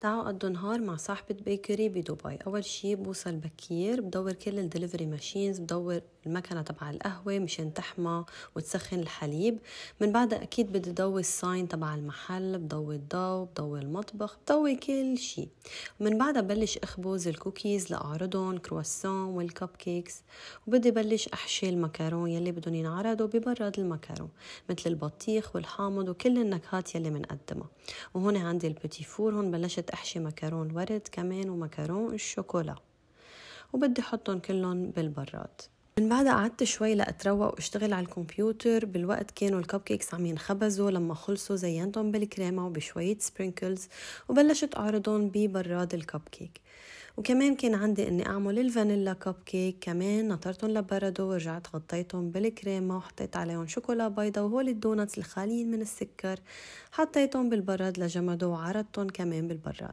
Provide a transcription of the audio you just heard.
تعوا قضوا نهار مع صاحبة بيكري بدبي أول شي بوصل بكير بدور كل الدليفري ماشينز بدور المكنة تبع القهوة مشان تحمى وتسخن الحليب من بعدها أكيد بدي ضوي الساين تبع المحل بضوي الضو بضوي المطبخ بضوي كل شي ومن بعدها بلش أخبز الكوكيز لأعرضهم كرواسون والكب كيكس وبدي بلش أحشي المكرون يلي بدهم ينعرضوا ببرد المكرون مثل البطيخ والحامض وكل النكهات يلي منقدمها وهون عندي البوتي فور هون بلشت بدي أحشي مكرون ورد كمان ومكرون الشوكولا وبدي أحطهم كلهم بالبراد من بعدها قعدت شوي لأتروق واشتغل على الكمبيوتر بالوقت كانوا الكب كيكس عم ينخبزوا لما خلصوا زينتهم بالكريمة وبشوية سبرينكلز وبلشت أعرضهم ببراد الكب كيك وكمان كان عندي اني اعمل الفانيلا كب كيك كمان نطرتهم لبردو ورجعت غطيتهم بالكريمه وحطيت عليهم شوكولا بيضاء وهول الدونتس الخاليين من السكر حطيتهم بالبراد لجمدوا وعرضتهم كمان بالبراد